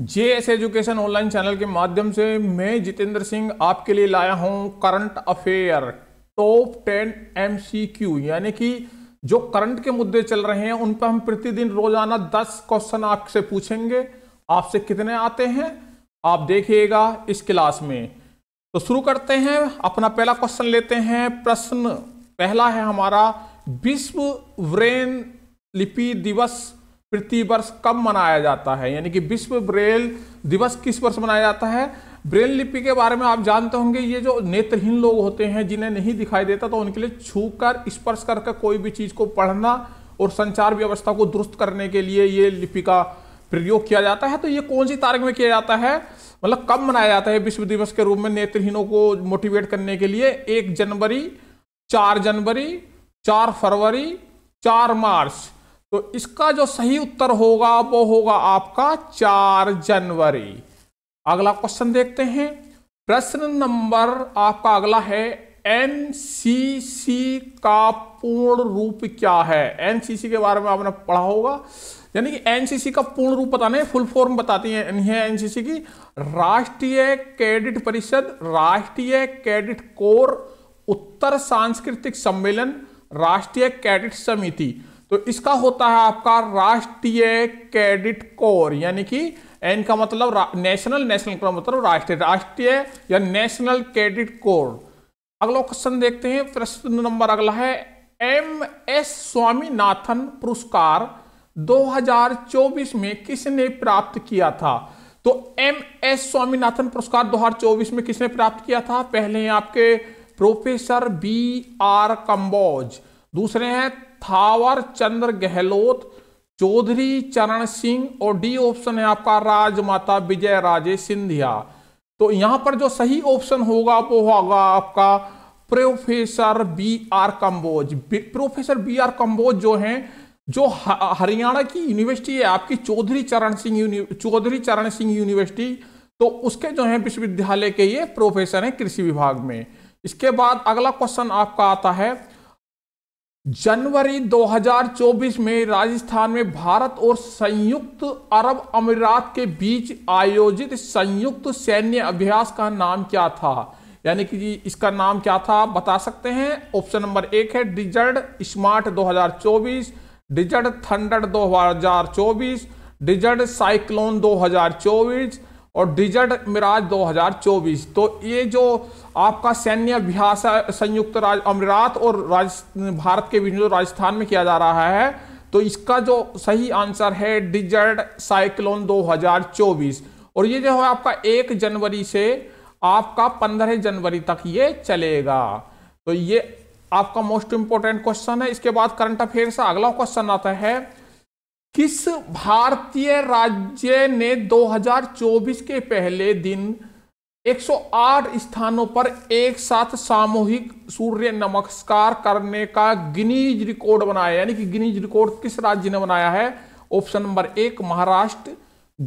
जे S education online channel के माध्यम से मैं जितेंद्र सिंह आपके लिए लाया हूं current affair top ten MCQ यानी कि जो करंट के मुद्दे चल रहे हैं उन पर हम प्रतिदिन रोजाना दस क्वेश्चन आपसे पूछेंगे आपसे कितने आते हैं आप देखिएगा इस क्लास में तो शुरू करते हैं अपना पहला क्वेश्चन लेते हैं प्रश्न पहला है हमारा विश्व व्रेन लिपि दिवस प्रतिवर्ष कब मनाया जाता है यानी कि विश्व ब्रेल दिवस किस वर्ष मनाया जाता है ब्रेल लिपि के बारे में आप जानते होंगे ये जो नेत्रहीन लोग होते हैं जिन्हें नहीं दिखाई देता तो उनके लिए छू कर स्पर्श करके कोई भी चीज़ को पढ़ना और संचार व्यवस्था को दुरुस्त करने के लिए ये लिपि का प्रयोग किया जाता है तो ये कौन सी तारीख में किया जाता है मतलब कब मनाया जाता है विश्व दिवस के रूप में नेत्रहीनों को मोटिवेट करने के लिए एक जनवरी चार जनवरी चार फरवरी चार मार्च तो इसका जो सही उत्तर होगा वो होगा आपका चार जनवरी अगला क्वेश्चन देखते हैं प्रश्न नंबर आपका अगला है एनसीसी का पूर्ण रूप क्या है एनसीसी के बारे में आपने पढ़ा होगा यानी कि एनसीसी का पूर्ण रूप बताने फुल फॉर्म बताती है एनसीसी की राष्ट्रीय क्रेडिट परिषद राष्ट्रीय क्रेडिट कोर उत्तर सांस्कृतिक सम्मेलन राष्ट्रीय कैडिट समिति तो इसका होता है आपका राष्ट्रीय क्रेडिट कोर यानी कि एन का मतलब नेशनल नेशनल का मतलब राष्ट्रीय राष्ट्रीय या नेशनल क्रेडिट कोर अगला क्वेश्चन देखते हैं प्रश्न नंबर अगला है एम एस स्वामीनाथन पुरस्कार 2024 में किसने प्राप्त किया था तो एम एस स्वामीनाथन पुरस्कार 2024 में किसने प्राप्त किया था पहले हैं आपके प्रोफेसर बी आर कंबोज दूसरे हैं थावर चंद्र गहलोत चौधरी चरण सिंह और डी ऑप्शन है आपका राजमाता विजय राजे सिंधिया तो यहां पर जो सही ऑप्शन होगा वो होगा आपका professor B R Kamboj professor B R Kamboj जो हैं जो हरियाणा की यूनिवर्सिटी है आपकी चौधरी चरण सिंह चौधरी चरण सिंह यूनिवर्सिटी तो उसके जो है विश्वविद्यालय के ये प्रोफेसर हैं कृषि विभाग में इसके बाद अगला क्वेश्चन आपका आता है जनवरी 2024 में राजस्थान में भारत और संयुक्त अरब अमीरात के बीच आयोजित संयुक्त सैन्य अभ्यास का नाम क्या था यानी कि इसका नाम क्या था आप बता सकते हैं ऑप्शन नंबर एक है desert smart 2024 desert thunder 2024 desert cyclone 2024 और डिजर्ट मिराज 2024 तो ये जो आपका सैन्य अभ्यास संयुक्त राज अमीरात और राज भारत के बीच जो राजस्थान में किया जा रहा है तो इसका जो सही आंसर है डिजर्ट साइक्लोन 2024 और ये जो है आपका एक जनवरी से आपका पंद्रह जनवरी तक ये चलेगा तो ये आपका मोस्ट इंपॉर्टेंट क्वेश्चन है इसके बाद करंट अफेयर से अगला क्वेश्चन आता है किस भारतीय राज्य ने 2024 के पहले दिन 108 स्थानों पर एक साथ सामूहिक सूर्य नमस्कार करने का गिनीज रिकॉर्ड बनाया यानी कि गिनीज रिकॉर्ड किस राज्य ने बनाया है ऑप्शन नंबर एक महाराष्ट्र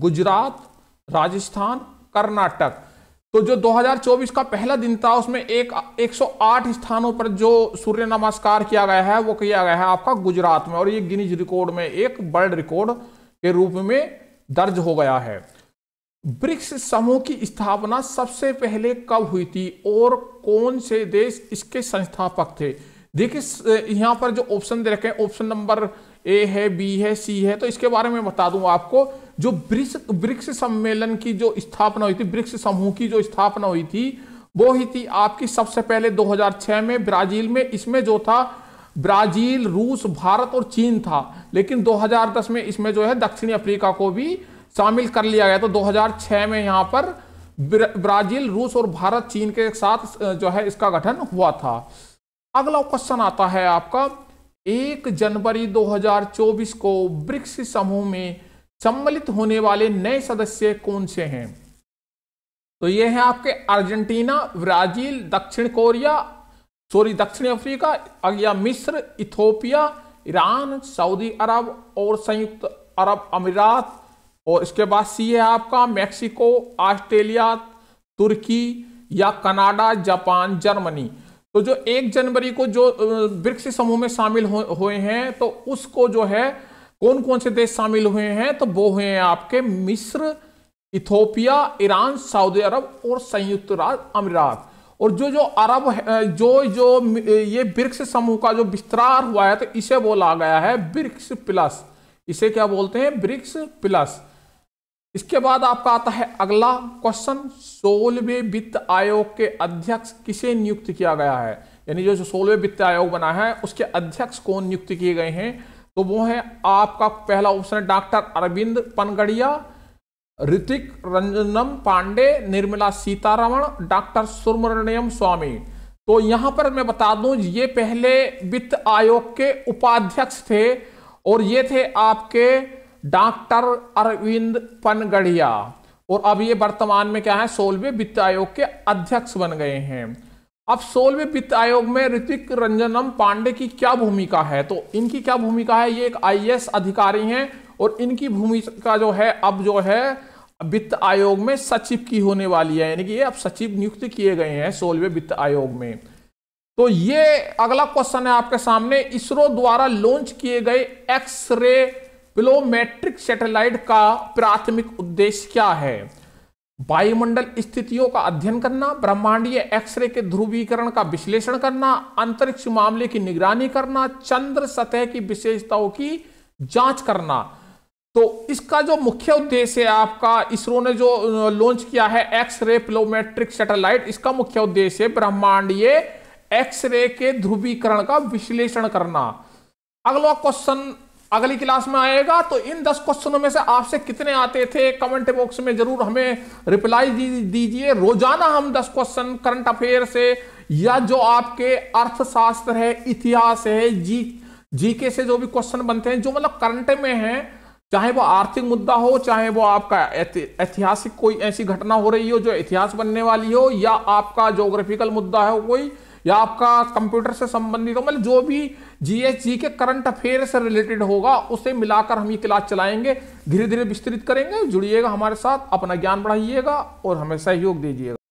गुजरात राजस्थान कर्नाटक तो जो 2024 का पहला दिन था उसमें एक 108 स्थानों पर जो सूर्य नमस्कार किया गया है वो किया गया है आपका गुजरात में और ये गिनीज रिकॉर्ड में एक वर्ल्ड रिकॉर्ड के रूप में दर्ज हो गया है ब्रिक्स समूह की स्थापना सबसे पहले कब हुई थी और कौन से देश इसके संस्थापक थे देखिए यहाँ पर जो ऑप्शन दे रखे हैं ऑप्शन नंबर ए है बी है सी है तो इसके बारे में बता दूं आपको जो ब्रिक्स ब्रिक्स सम्मेलन की जो स्थापना हुई थी ब्रिक्स समूह की जो स्थापना हुई थी वो ही थी आपकी सबसे पहले 2006 में ब्राजील में इसमें जो था ब्राजील रूस भारत और चीन था लेकिन 2010 में इसमें जो है दक्षिणी अफ्रीका को भी शामिल कर लिया गया तो 2006 में यहाँ पर ब्राजील रूस और भारत चीन के साथ जो है इसका गठन हुआ था अगला क्वेश्चन आता है आपका एक जनवरी 2024 को ब्रिक्स समूह में सम्मिलित होने वाले नए सदस्य कौन से हैं तो ये हैं आपके अर्जेंटीना ब्राजील दक्षिण कोरिया सॉरी दक्षिण अफ्रीका या मिस्र इथोपिया ईरान सऊदी अरब और संयुक्त अरब अमीरात और इसके बाद सी है आपका मैक्सिको ऑस्ट्रेलिया तुर्की या कनाडा जापान जर्मनी तो जो एक जनवरी को जो ब्रिक्स समूह में शामिल हुए हो, हैं तो उसको जो है कौन कौन से देश शामिल हुए हैं तो वो हुए हैं आपके मिस्र इथोपिया ईरान सऊदी अरब और संयुक्त राज्य अमीरात और जो जो अरब जो जो ये ब्रिक्स समूह का जो विस्तार हुआ है तो इसे बोला गया है ब्रिक्स प्लस इसे क्या बोलते हैं ब्रिक्स प्लस इसके बाद आपका आता है अगला क्वेश्चन सोलवे वित्त आयोग के अध्यक्ष किसे नियुक्त किया गया है यानी जो सोलवे वित्त आयोग बना है उसके अध्यक्ष कौन नियुक्त किए गए हैं तो वो है आपका पहला ऑप्शन है डॉक्टर अरविंद पनगड़िया ऋतिक रंजनम पांडे निर्मला सीतारमण डॉक्टर सुब्रमण्यम स्वामी तो यहां पर मैं बता दूं ये पहले वित्त आयोग के उपाध्यक्ष थे और ये थे आपके डॉक्टर अरविंद पनगढ़िया और अब ये वर्तमान में क्या है सोलवे वित्त आयोग के अध्यक्ष बन गए हैं अब सोलवे वित्त आयोग में ऋतिक रंजनम पांडे की क्या भूमिका है तो इनकी क्या भूमिका है ये एक आईएएस अधिकारी हैं और इनकी भूमिका जो है अब जो है वित्त आयोग में सचिव की होने वाली है यानी कि ये अब सचिव नियुक्त किए गए हैं सोलवे वित्त आयोग में तो ये अगला क्वेश्चन है आपके सामने इसरो द्वारा लॉन्च किए गए एक्स रे प्लोमेट्रिक सैटेलाइट का प्राथमिक उद्देश्य क्या है वायुमंडल स्थितियों का अध्ययन करना ब्रह्मांडीय एक्सरे के ध्रुवीकरण का विश्लेषण करना अंतरिक्ष मामले की निगरानी करना चंद्र सतह की विशेषताओं की जांच करना तो इसका जो मुख्य उद्देश्य है आपका इसरो ने जो लॉन्च किया है एक्सरे प्लोमेट्रिक सैटेलाइट इसका मुख्य उद्देश्य ब्रह्मांडीय एक्सरे के ध्रुवीकरण का विश्लेषण करना अगला क्वेश्चन अगली क्लास में आएगा तो इन दस क्वेश्चनों में से आपसे कितने आते थे कमेंट बॉक्स में जरूर हमें रिप्लाई दीजिए रोजाना हम दस क्वेश्चन करंट अफेयर से या जो आपके अर्थशास्त्र है इतिहास है जी जीके से जो भी क्वेश्चन बनते हैं जो मतलब करंट में है चाहे वो आर्थिक मुद्दा हो चाहे वो आपका ऐतिहासिक कोई ऐसी घटना हो रही हो जो इतिहास बनने वाली हो या आपका जोग्राफिकल मुद्दा हो कोई या आपका कंप्यूटर से संबंधित हो मतलब जो भी जीएसजी के करंट अफेयर से रिलेटेड होगा उसे मिलाकर हम ये क्लास चलाएंगे धीरे धीरे विस्तृत करेंगे जुड़िएगा हमारे साथ अपना ज्ञान बढ़ाइएगा और हमें सहयोग दीजिएगा